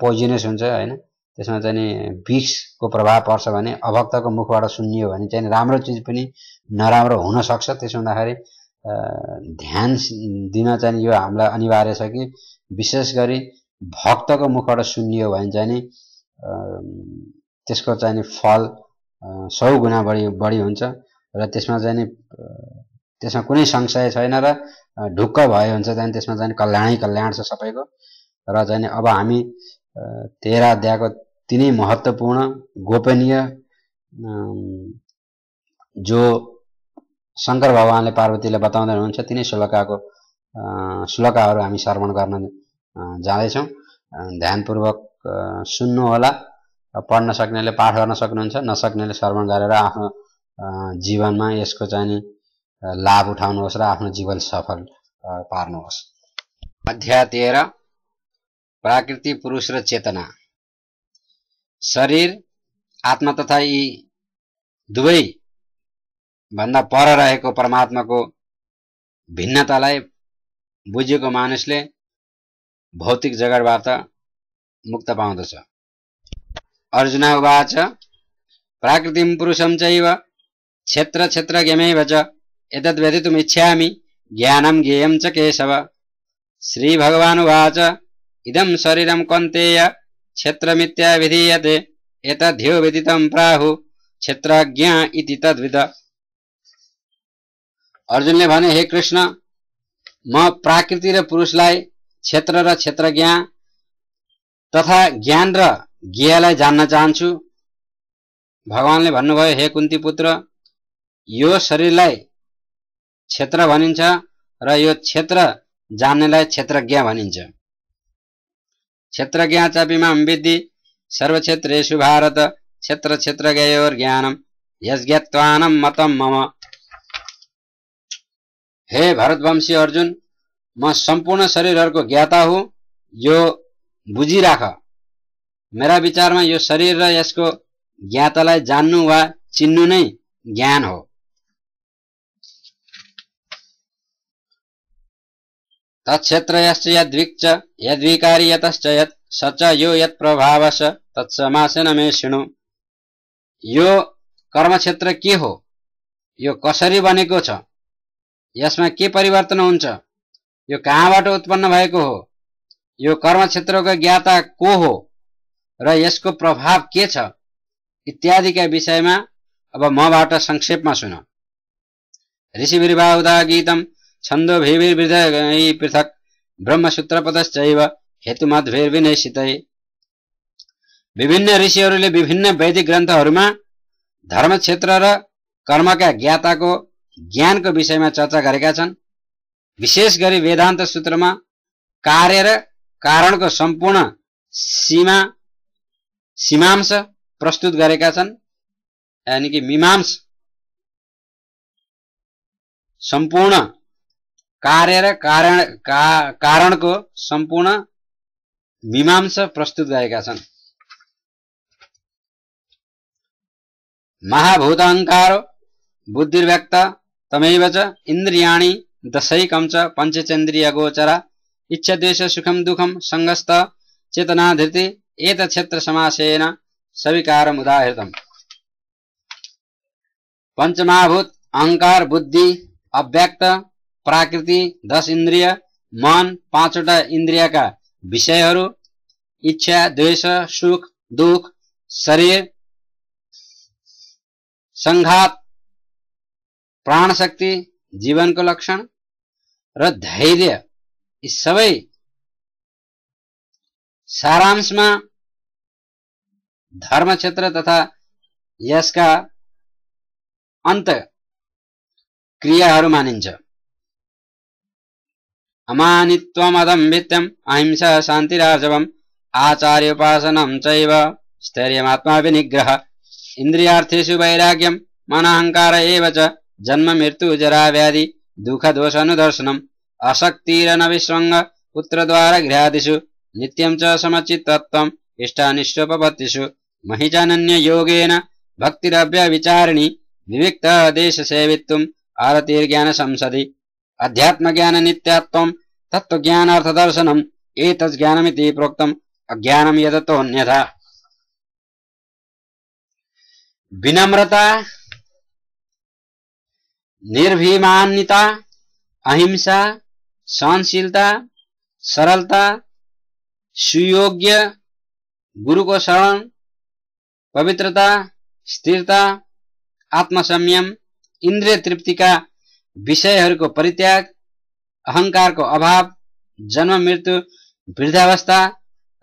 पोइजनस हुन्छ होइन त्यसमा चाहिँ नि विषको प्रभाव पर्छ भने अभक्तको मुखबाट सुनियो भने चाहिँ राम्रो चिज पनि नराम्रो हुनसक्छ त्यसो हुँदाखेरि ध्यान दिन चाहिँ यो हामीलाई अनिवार्य छ कि विशेष गरी भक्तको मुखबाट सुनियो भने चाहिँ नि त्यसको चाहिँ नि फल सौ गुणा बढी बढी हुन्छ र त्यसमा चाहिँ नि त्यसमा कुनै संशय छैन र ढुक्क भयो हुन्छ चाहिँ त्यसमा चाहिँ कल्याणै कल्याण छ सबैको र चाहिँ अब हामी तेह्र अध्यायको तिनै महत्त्वपूर्ण गोपनीय जो शङ्कर भगवान्ले पार्वतीले बताउँदै हुनुहुन्छ तिनै श्लोकाको श्लोकाहरू हामी श्रवण गर्न जाँदैछौँ ध्यानपूर्वक सुन्नुहोला पढ्न सक्नेले पाठ गर्न सक्नुहुन्छ नसक्नेले श्रवण गरेर आफ्नो जीवनमा यसको चाहिँ लाभ उठाउनुहोस् र आफ्नो जीवन सफल पार्नुहोस् अध्याय तेह्र प्राकृतिक पुरुष र चेतना शरीर आत्मा तथा यी दुवै भन्दा पर रहेको परमात्माको भिन्नतालाई बुझेको मानिसले भौतिक जगतबाट मुक्त पाउँदछ अर्जुन उवाच प्राकृति पुरुषम चैव क्षेत्र क्षेत्र ज्ञमैव च एतद् व्यतितुम् इच्छामि ज्ञानं श्री च केशव इदम इदं शरीरं कन्तेय विधीयते एतद्यो विदितं प्राहु क्षेत्रज्ञा इति तद्विद अर्जुनले भने हे कृष्ण म प्राकृति र पुरुषलाई क्षेत्र र क्षेत्रज्ञा तथा ज्ञान र ज्ञलाई जान्न चाहन्छु भगवान्ले भन्नुभयो हे कुन्ती पुत्र यो शरीरलाई क्षेत्र भनिन्छ र यो क्षेत्र जान्नेलाई क्षेत्रज्ञ भनिन्छ क्षेत्रज्ञाचपिमं विद्धि सर्वक्षेत्रेषु भारत क्षेत्रक्षेत्रज्ञयोर्ज्ञानं यज्ञत्वानं मतं मम हे भरतवंशी अर्जुन म सम्पूर्ण शरीरहरूको ज्ञाता हुँ यो बुझिराख मेरा विचारमा यो शरीर र यसको ज्ञातालाई जान्नु वा चिन्नु नै ज्ञान हो तत्क्षेत्र यद्विक् च यद्विकारी यतश्च यत् स च यो यत्प्रभावश तत्समासेन मे शृणु यो कर्मक्षेत्र के हो यो कसरी बनेको छ यसमा के परिवर्तन हुन्छ यो कहाँबाट उत्पन्न भएको हो यो कर्मक्षेत्रको ज्ञाता को हो र यसको प्रभाव के छ इत्यादिका विषयमा अब मबाट संक्षेपमा सुन ऋषिबिर्वा उदा गीतम छन्दोभिर्विधै ब्रह्मसूत्रपदश्चैव हेतुमद्भिर्विनैसितै विभिन्न ऋषिहरूले विभिन्न वैदिक ग्रन्थहरूमा धर्म क्षेत्र र कर्मका ज्ञाताको ज्ञानको विषयमा चर्चा गरेका छन् विशेष गरी वेदान्त सूत्रमा कार्य र कारणको सम्पूर्ण सीमा सीमांश प्रस्तुत गरेका छन् यानि कि मिमांस सम्पूर्ण कार्य र कारण का कारणको सम्पूर्ण मीमांसा प्रस्तुत गरेका छन् महाभूत अङ्कारो बुद्धिर्व्यक्त तमैव च इन्द्रियाणि दशैकं गोचरा इच्छा देश सुखम दुःखम सङ्गस्त धृति एत क्षेत्र समासेन सविकारम उदाहृतम् पञ्चमाभूत अहङ्कार बुद्धि अव्यक्त प्राकृति दस इन्द्रिय मन पाँचवटा इन्द्रियका विषयहरू इच्छा द्वेष सुख दुख शरीर सङ्घात प्राणशक्ति जीवनको लक्षण र धैर्य यी सबै सारांशमा धर्म क्षेत्र तथा यसका अन्त क्रियाहरू मानिन्छ అమానిత్వమదంభిత్యం అహింస శాంతిరాజవం ఆచార్యోపాసనం చైవ స్థైర్యమాత్మా నిగ్రహ ఇంద్రియార్థేషు వైరాగ్యం మనహంకార ఏవచ జన్మ మృత్యు జరా వ్యాధి దుఃఖ దోషనుదర్శనం అసక్తిరన విశ్వంగ పుత్రద్వార గృహాదిషు నిత్యం చ సమచిత్తత్వం ఇష్టానిష్టోపత్తిషు మహిజానన్య యోగేన భక్తిరభ్య విచారిణి వివిక్త దేశ సేవిత్వం ఆరతిర్జ్ఞాన సంసది अध्यात्मज्ञाननित्यात्वम् तत्त्वज्ञानार्थदर्शनम् एतज्ज्ञानमिति प्रोक्तम् अज्ञानम् यदतोऽन्यथा विनम्रता निर्भिमान्यता अहिंसा सहनशीलता सरलता सुयोग्य गुरु को शरण पवित्रता स्थिरता आत्मसंयम इंद्रिय तृप्ति का विषयहरूको परित्याग अहङ्कारको अभाव जन्म मृत्यु वृद्धावस्था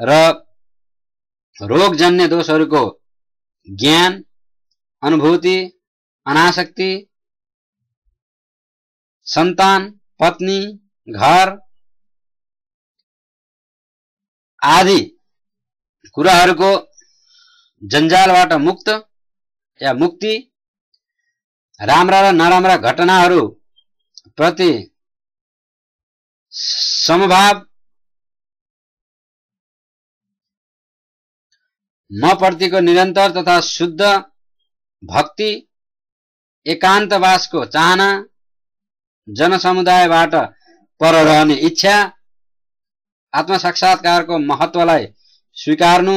र रोगजन्य दोषहरूको ज्ञान अनुभूति अनासक्ति सन्तान पत्नी घर आदि कुराहरूको जन्जालबाट मुक्त या मुक्ति राम्रा र नराम्रा घटनाहरू प्रति समभाव म प्रतिको निरन्तर तथा शुद्ध भक्ति एकान्तवासको चाहना जनसमुदायबाट पर रहने इच्छा आत्मसाक्षात्कारको महत्वलाई स्वीकार्नु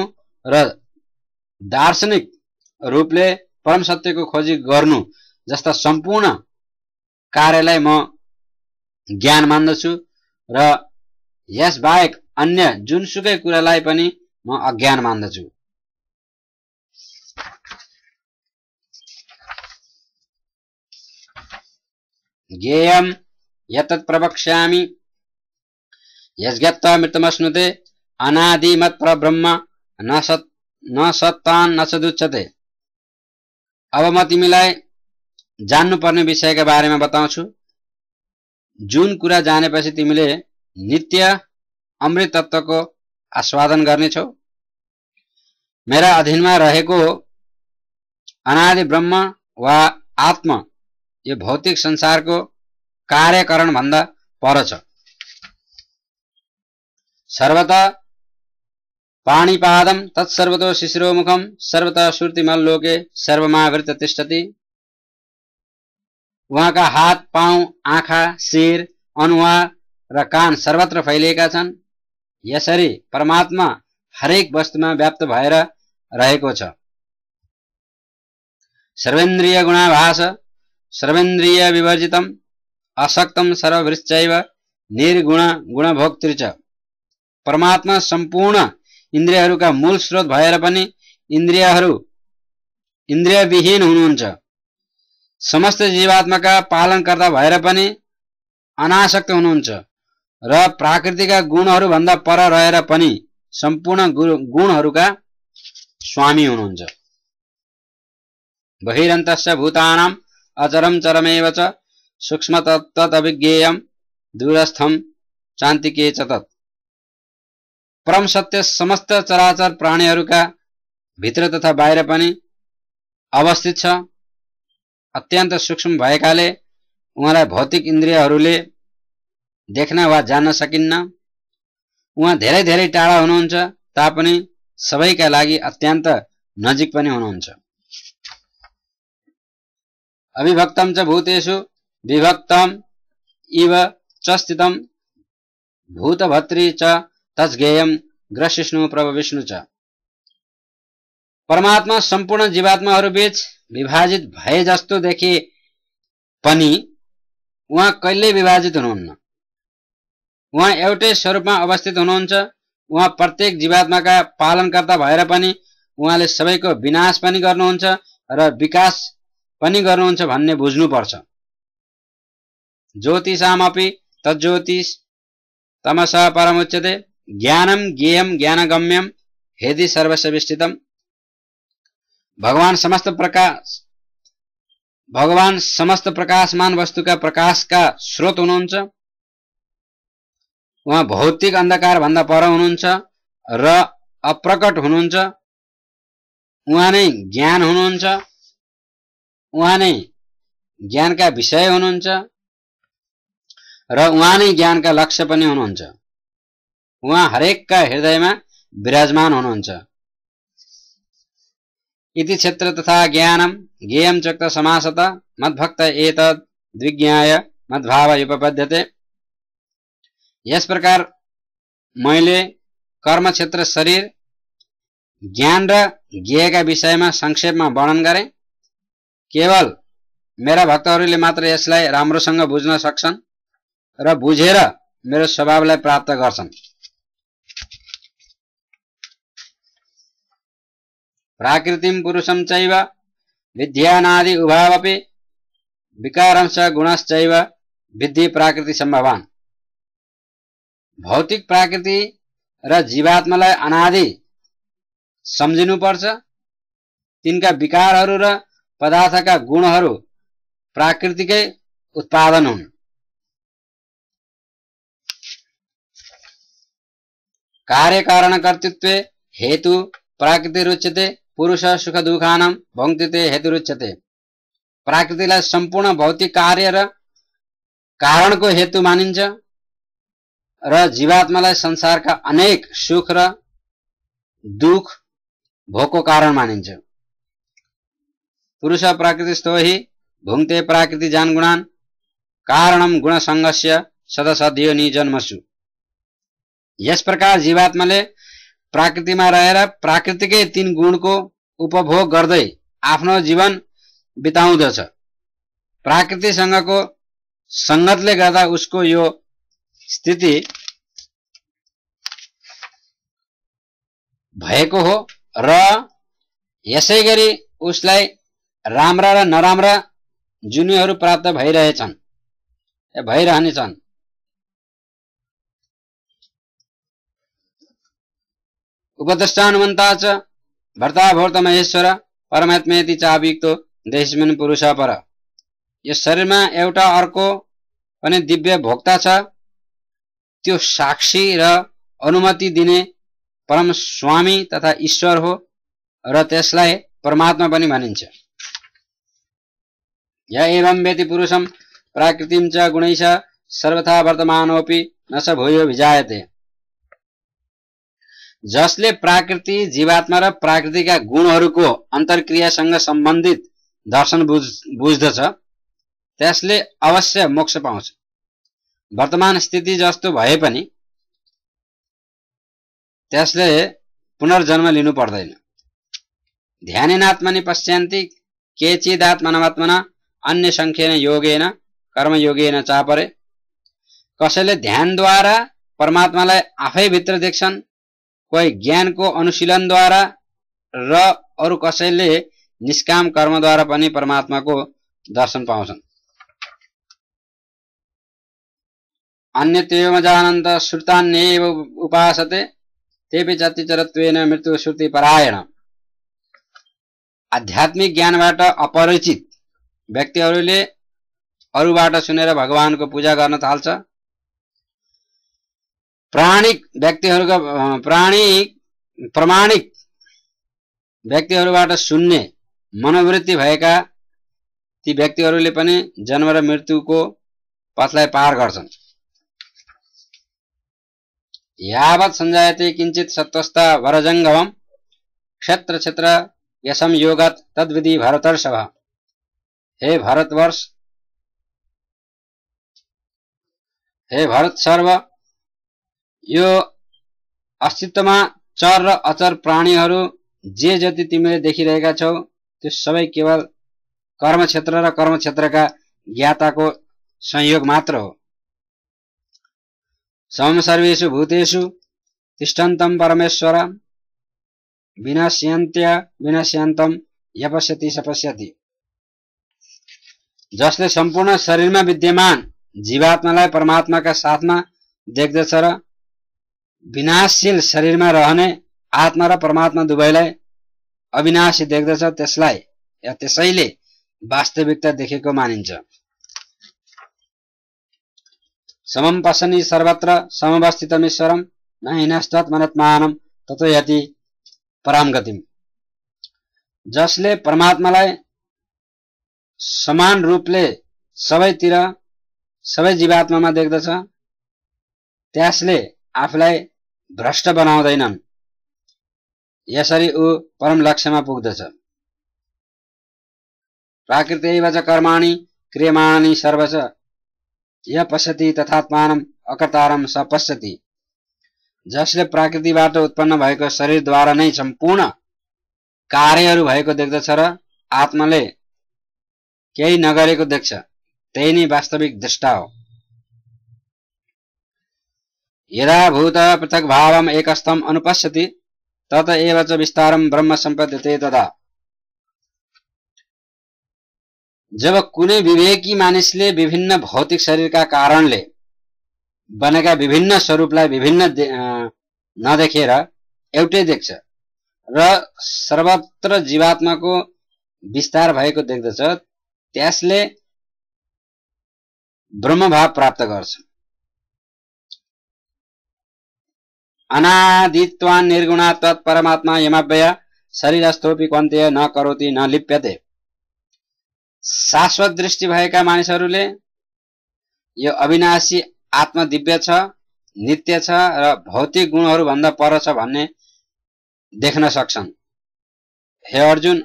र दार्शनिक रूपले परम सत्यको खोजी गर्नु जस्ता सम्पूर्ण कार्यलाई म ज्ञान मान्दछु र यसबाहेक अन्य जुनसुकै कुरालाई पनि म अज्ञान मान्दछु ज्ञेयम यतत् प्रवक्ष्यामि यज्ञत्वा मृतमश्नुते अनादिमत् प्रब्रह्म न सत् न सत्तान् न सदुच्छते अब म तिमीलाई जान्नुपर्ने विषयका बारेमा बताउँछु जुन कुरा जानेपछि तिमीले नित्य अमृत तत्त्वको आस्वादन गर्नेछौ मेरा अधीनमा रहेको अनादि ब्रह्म वा आत्म यो भौतिक संसारको भन्दा पर छ सर्वत पाणिपादम तत्सर्वतो शिशिरोमुखम सर्वत लोके सर्वमावृत तिष्ठति उहाँका हात पाउ आँखा शिर अनुहार र कान सर्वत्र फैलिएका छन् यसरी परमात्मा हरेक वस्तुमा व्याप्त भएर रहेको छ सर्वेन्द्रिय गुणाभास सर्वेन्द्रिय विवर्जितम असक्तम सर्वृश्च निर्गुण गुणभोक्तृ छ परमात्मा सम्पूर्ण इन्द्रियहरूका मूल स्रोत भएर पनि इन्द्रियहरू इन्द्रियविहीन हुनुहुन्छ समस्त जीवात्माका पालनकर्ता भएर पनि अनासक्त हुनुहुन्छ र प्राकृतिका गुणहरूभन्दा पर रहेर पनि सम्पूर्ण गुणहरूका स्वामी हुनुहुन्छ बहिरन्तस्य भूतानाम अचरम चरमेव च सूक्ष्म तत्तदभिज्ञेयम दूरस्थम चान्तिके च तत् परम सत्य समस्त चराचर प्राणीहरूका भित्र तथा बाहिर पनि अवस्थित छ अत्यन्त सूक्ष्म भएकाले उहाँलाई भौतिक इन्द्रियहरूले देख्न वा जान्न सकिन्न उहाँ धेरै धेरै टाढा हुनुहुन्छ तापनि सबैका लागि अत्यन्त नजिक पनि हुनुहुन्छ अभिभक्तम च भूतेषु विभक्तम इव च स्थितम भूतभत्री च तज्ञेयम ग्रसिष्णु प्रभ च परमात्मा सम्पूर्ण जीवात्माहरू बीच विभाजित भए जस्तो देखे पनि उहाँ कहिल्यै विभाजित हुनुहुन्न उहाँ एउटै स्वरूपमा अवस्थित हुनुहुन्छ उहाँ प्रत्येक जीवात्माका पालनकर्ता भएर पनि उहाँले सबैको विनाश पनि गर्नुहुन्छ र विकास पनि गर्नुहुन्छ भन्ने बुझ्नुपर्छ ज्योतिषामपि तज्ज्योतिष तमस परमुच्यते ज्ञानम ज्ञेयम ज्ञानगम्यम हेदि सर्वस्व भगवान समस्त प्रकाश भगवान समस्त प्रकाशमान वस्तुका प्रकाशका स्रोत हुनुहुन्छ उहाँ भौतिक अन्धकारभन्दा पर हुनुहुन्छ र अप्रकट हुनुहुन्छ उहाँ नै ज्ञान हुनुहुन्छ उहाँ नै ज्ञानका विषय हुनुहुन्छ र उहाँ नै ज्ञानका लक्ष्य पनि हुनुहुन्छ उहाँ हरेकका हृदयमा विराजमान हुनुहुन्छ इति क्षेत्र तथा ज्ञानम ज्ञेयम चक्त समासत मद्भक्त एतद द्विज्ञाय मद्भाव उपपद्यते यस प्रकार मैले कर्म क्षेत्र शरीर ज्ञान र ज्ञेयका विषयमा संक्षेपमा वर्णन गरे केवल मेरा भक्तहरूले मात्र यसलाई राम्रोसँग बुझ्न सक्छन् र बुझेर मेरो स्वभावलाई प्राप्त गर्छन् प्राकृतिम पुरुषम चैव विद्यानादि उभावपि विकारांश गुणश्चैव विद्धि प्राकृति सम्भवान् भौतिक प्राकृति र जीवात्मालाई अनादि सम्झिनुपर्छ तिनका विकारहरू र पदार्थका गुणहरू प्राकृतिकै उत्पादन हुन् कार्यकारण कर्तृत्व हेतु प्राकृतिक रुच्यते पुरुष सुख दुःखानाम भङ्क्ति ते हेतुरुच्यते प्राकृतिलाई सम्पूर्ण भौतिक कार्य र कारणको हेतु मानिन्छ र जीवात्मालाई संसारका अनेक सुख र दुख भोगको कारण मानिन्छ पुरुष प्राकृति स्तोही भुङ्ते प्राकृति जानगुणान कारणम गुणसङ्गस्य सदसदियो नि जन्मसु यस प्रकार जीवात्माले प्राकृतिमा रहेर प्राकृतिकै तिन गुणको उपभोग गर्दै आफ्नो जीवन बिताउँदछ प्राकृतिसँगको सङ्गतले गर्दा उसको यो स्थिति भएको हो र यसै गरी उसलाई राम्रा र नराम्रा जुनीहरू प्राप्त भइरहेछन् भइरहनेछन् च भर्ता भर्ता महेश्वर परमात्मेति चाभियुक्तो देशमिन पुरुष पर यस शरीरमा एउटा अर्को पनि दिव्य भोक्ता छ त्यो साक्षी र अनुमति दिने परम स्वामी तथा ईश्वर हो र त्यसलाई परमात्मा पनि भनिन्छ य एवं व्यति पुरुषम प्राकृतिम च गुणै छ सर्वथा वर्तमानोपि न स भूयो भिजायते जसले प्राकृति जीवात्मा र प्राकृतिका गुणहरूको अन्तर्क्रियासँग सम्बन्धित दर्शन बुझ बुझ्दछ त्यसले अवश्य मोक्ष पाउँछ वर्तमान स्थिति जस्तो भए पनि त्यसले पुनर्जन्म लिनु पर्दैन ध्यानेनात्मनि पश्यन्ति केचिदात्मनात्मना अन्य सङ्ख्येन योगेन कर्मयोगेन चापरे कसैले ध्यानद्वारा परमात्मालाई आफैभित्र देख्छन् कोही ज्ञानको अनुशीलनद्वारा र अरू कसैले निष्काम कर्मद्वारा पनि परमात्माको दर्शन पाउँछन् अन्य त्वेमजानन्त श्रुतान्यव उपासते त्यही चतिचरत्वेन मृत्यु श्रुति परायण आध्यात्मिक ज्ञानबाट अपरिचित व्यक्तिहरूले अरूबाट सुनेर भगवानको पूजा गर्न थाल्छ प्राणिक व्यक्तिहरूका प्राणिक प्रमाणिक व्यक्तिहरूबाट सुन्ने मनोवृत्ति भएका ती व्यक्तिहरूले पनि जन्म र मृत्युको पथलाई पार गर्छन् यावत सञ्जायते किञ्चित सत्वस्ता वरजङ्गम क्षेत्र क्षेत्र यसम योगत तद्विधि भरतर्षभ हे भारतवर्ष हे भारत सर्व यो अस्तित्वमा चर र अचर प्राणीहरू जे जति तिमीले देखिरहेका छौ त्यो सबै केवल कर्म क्षेत्र र कर्म क्षेत्रका ज्ञाताको संयोग मात्र हो सम सर्वेषु भूतेषु तिष्ठन्तम परमेश्वर विनाश्यन्त्य विनाश्यन्तम यपस्यति सपस्यति जसले सम्पूर्ण शरीरमा विद्यमान जीवात्मालाई परमात्माका साथमा देख्दछ र विनाशशील शरीरमा रहने आत्मा र परमात्मा दुवैलाई अविनाशी देख्दछ त्यसलाई या त्यसैले वास्तविकता देखेको मानिन्छ समम पसनी सर्वत्र समवस्थितम ईश्वरम मनत्मानम यति पराम जसले परमात्मालाई समान रूपले सबैतिर सबै जीवात्मामा देख्दछ त्यसले आफूलाई भ्रष्ट बनाउँदैनन् यसरी ऊ परम लक्ष्यमा पुग्दछ प्राकृतिवच कर्माणि क्रियमाणी सर्वच य पश्यति तथात्मान स सपश्यति जसले प्राकृतिबाट उत्पन्न भएको शरीरद्वारा नै सम्पूर्ण कार्यहरू भएको देख्दछ र आत्माले केही नगरेको देख्छ त्यही नै वास्तविक दृष्टा हो यदा भूत पृथक भावम एकस्थम अनुपश्यति तत एव च विस्तारम ब्रह्म सम्पद्यते तदा जब कुनै विवेकी मानिसले विभिन्न भौतिक शरीरका कारणले बनेका विभिन्न स्वरूपलाई विभिन्न नदेखेर एउटै देख्छ र सर्वत्र जीवात्माको विस्तार भएको देख्दछ त्यसले ब्रह्मभाव प्राप्त गर्छ अनादित्वान निर्गुणा परमात्मा यमाव्यय शरीरस्थोपी कन्त्य न करोति न लिप्यते शाश्वत दृष्टि भएका मानिसहरूले यो अविनाशी आत्मदिव्य छ नित्य छ र भौतिक गुणहरूभन्दा पर छ भन्ने देख्न सक्छन् हे अर्जुन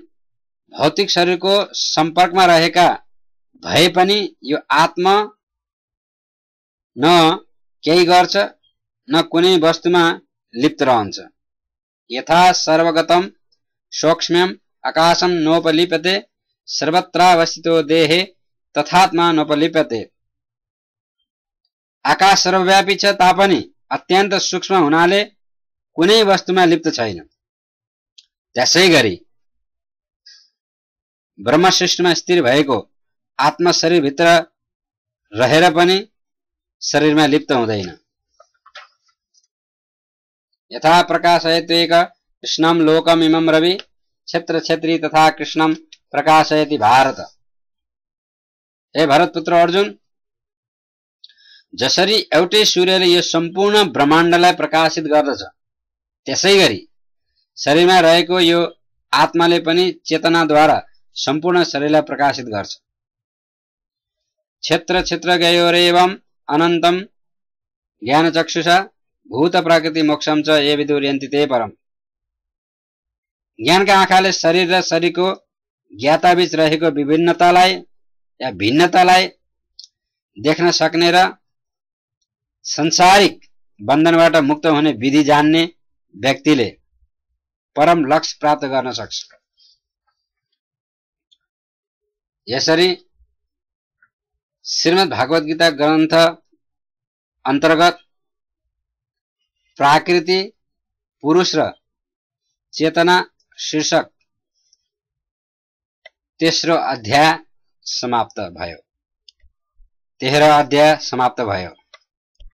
भौतिक शरीरको सम्पर्कमा रहेका भए पनि यो आत्मा न केही गर्छ न कुनै वस्तुमा लिप्त रहन्छ यथा सर्वगतम सूक्ष्म आकाशम नोपलिपते सर्वत्रावस्थितो देहे तथात्मा नोपलिप्यते आकाश सर्वव्यापी छ तापनि अत्यन्त सूक्ष्म हुनाले कुनै वस्तुमा लिप्त छैन त्यसै गरी ब्रह्मसृष्टमा स्थिर भएको आत्मा शरीरभित्र रहेर पनि शरीरमा लिप्त हुँदैन यथा एक कृष्णम लोकम इमं रवि क्षेत्र क्षेत्री तथा कृष्णम प्रकाशयति भारत हे पुत्र अर्जुन जसरी एउटै सूर्यले यो सम्पूर्ण ब्रह्माण्डलाई प्रकाशित गर्दछ त्यसै गरी शरीरमा रहेको यो आत्माले पनि चेतनाद्वारा सम्पूर्ण शरीरलाई प्रकाशित गर्छ क्षेत्र क्षेत्र गयो एवं अनन्तम ज्ञान चक्षुषा भूत प्रकृति मोक्षम छ ए यन्ति त्यही परम ज्ञानका आँखाले शरीर र शरीरको ज्ञाताबीच रहेको विभिन्नतालाई या भिन्नतालाई देख्न सक्ने र संसारिक बन्धनबाट मुक्त हुने विधि जान्ने व्यक्तिले परम लक्ष्य प्राप्त गर्न सक्छ यसरी श्रीमद् भागवत गीता ग्रन्थ अन्तर्गत प्राकृति पुरुष र चेतना शीर्षक तेस्रो अध्याय समाप्त भयो तेह्र अध्याय समाप्त भयो